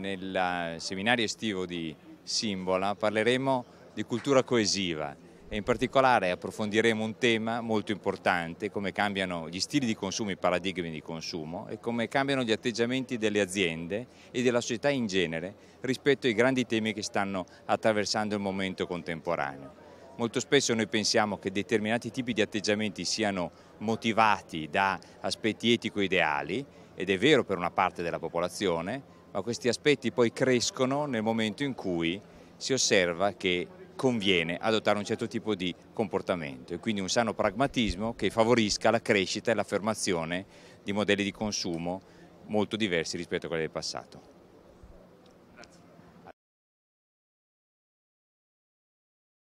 Nel eh, seminario estivo di Simbola parleremo di cultura coesiva e in particolare approfondiremo un tema molto importante come cambiano gli stili di consumo, i paradigmi di consumo e come cambiano gli atteggiamenti delle aziende e della società in genere rispetto ai grandi temi che stanno attraversando il momento contemporaneo. Molto spesso noi pensiamo che determinati tipi di atteggiamenti siano motivati da aspetti etico-ideali ed è vero per una parte della popolazione, ma questi aspetti poi crescono nel momento in cui si osserva che conviene adottare un certo tipo di comportamento e quindi un sano pragmatismo che favorisca la crescita e l'affermazione di modelli di consumo molto diversi rispetto a quelli del passato.